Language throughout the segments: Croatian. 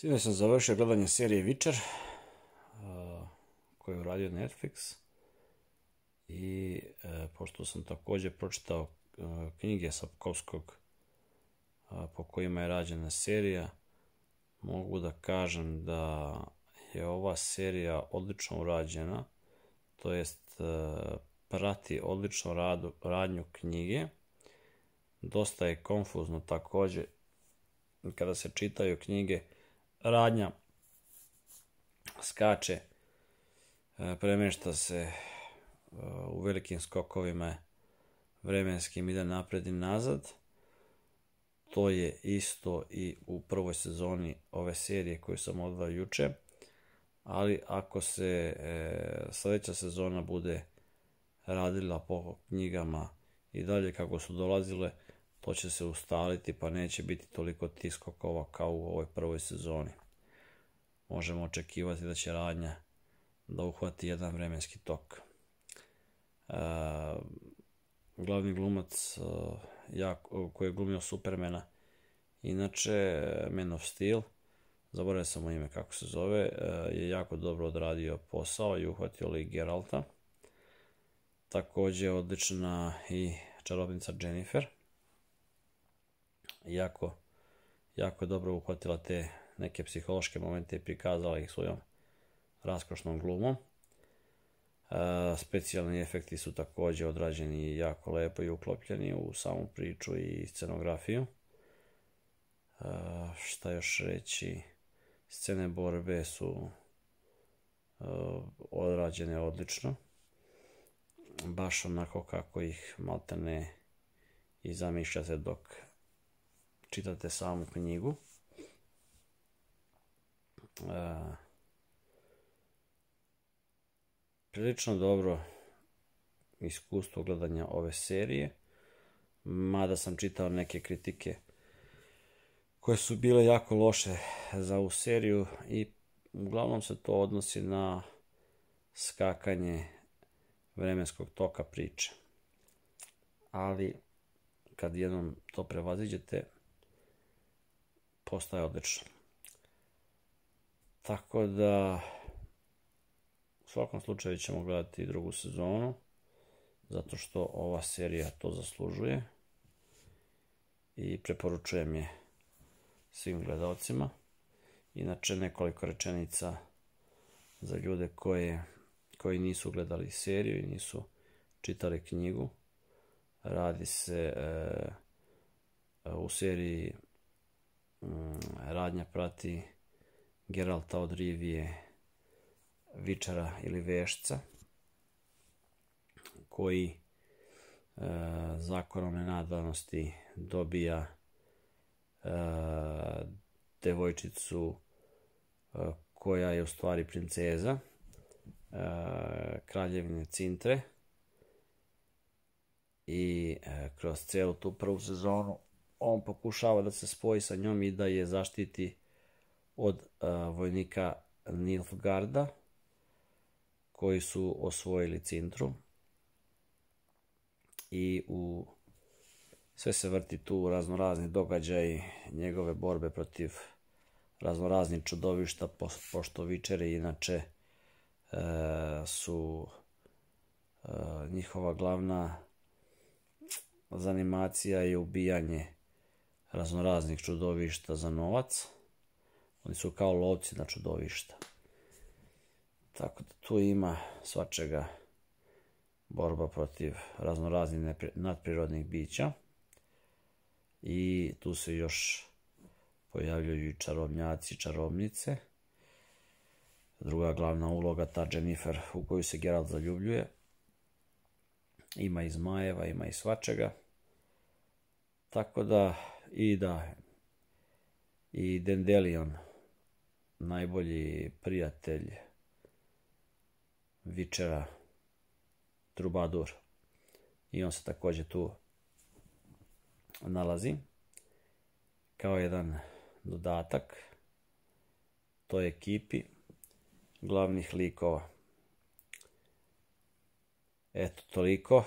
Sada sam završio gledanje serije Witcher, koji koju je uradio Netflix. I e, pošto sam također pročitao e, knjige Sapkovskog po kojima je rađena serija, mogu da kažem da je ova serija odlično urađena, to jest e, prati odlično radnju knjige. Dosta je konfuzno također kada se čitaju knjige, radnja skače, e, premješta se e, u velikim skokovima vremenskim ide napred i nazad. To je isto i u prvoj sezoni ove serije koju sam odvao juče. Ali ako se e, sljedeća sezona bude radila po knjigama i dalje kako su dolazile, to će se ustaliti pa neće biti toliko tiskokova kao u ovoj prvoj sezoni. Možemo očekivati da će radnja da uhvati jedan vremenski tok. E, glavni glumac e, koji je glumio Supermana, inače Man of Steel, zaboravio sam o ime kako se zove, e, je jako dobro odradio posao i uhvatio li Geralta. Također odlična i čarobnica Jennifer jako, jako dobro uhvatila te neke psihološke momente i prikazala ih svojom raskošnom glumom. E, specijalni efekti su također odrađeni jako lepo i uklopljeni u samu priču i scenografiju. E, šta još reći, scene borbe su e, odrađene odlično. Baš onako kako ih maltene i zamišlja se dok čitate samu knjigu. E, prilično dobro iskustvo gledanja ove serije, mada sam čitao neke kritike koje su bile jako loše za ovu seriju i uglavnom se to odnosi na skakanje vremenskog toka priče. Ali kad jednom to prevaziđete, postaje odlično. Tako da, u svakom slučaju ćemo gledati drugu sezonu, zato što ova serija to zaslužuje i preporučujem je svim gledalcima. Inače, nekoliko rečenica za ljude koji nisu gledali seriju i nisu čitali knjigu. Radi se e, e, u seriji Mm, radnja prati Geralta od Rivije, vičara ili vešca, koji zakon e, zakonom nenadanosti dobija e, devojčicu e, koja je u stvari princeza kraljevine Cintre i kroz cijelu tu prvu sezonu on pokušava da se spoji sa njom i da je zaštiti od e, vojnika Nilfgarda koji su osvojili Cintru i u sve se vrti tu raznorazni događaj njegove borbe protiv raznoraznih čudovišta pošto vičere inače e, su e, njihova glavna zanimacija je ubijanje raznoraznih čudovišta za novac. Oni su kao lovci na čudovišta. Tako da tu ima svačega borba protiv raznoraznih nadprirodnih bića. I tu se još pojavljuju i čarobnjaci i čarobnice. Druga glavna uloga, ta Jennifer u koju se Geralt zaljubljuje. Ima i zmajeva, ima i svačega. Tako da i da, i Dendelion, najbolji prijatelj Vičera, Trubadur. I on se također tu nalazi kao jedan dodatak toj ekipi glavnih likova. Eto, toliko.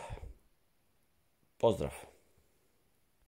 Pozdrav!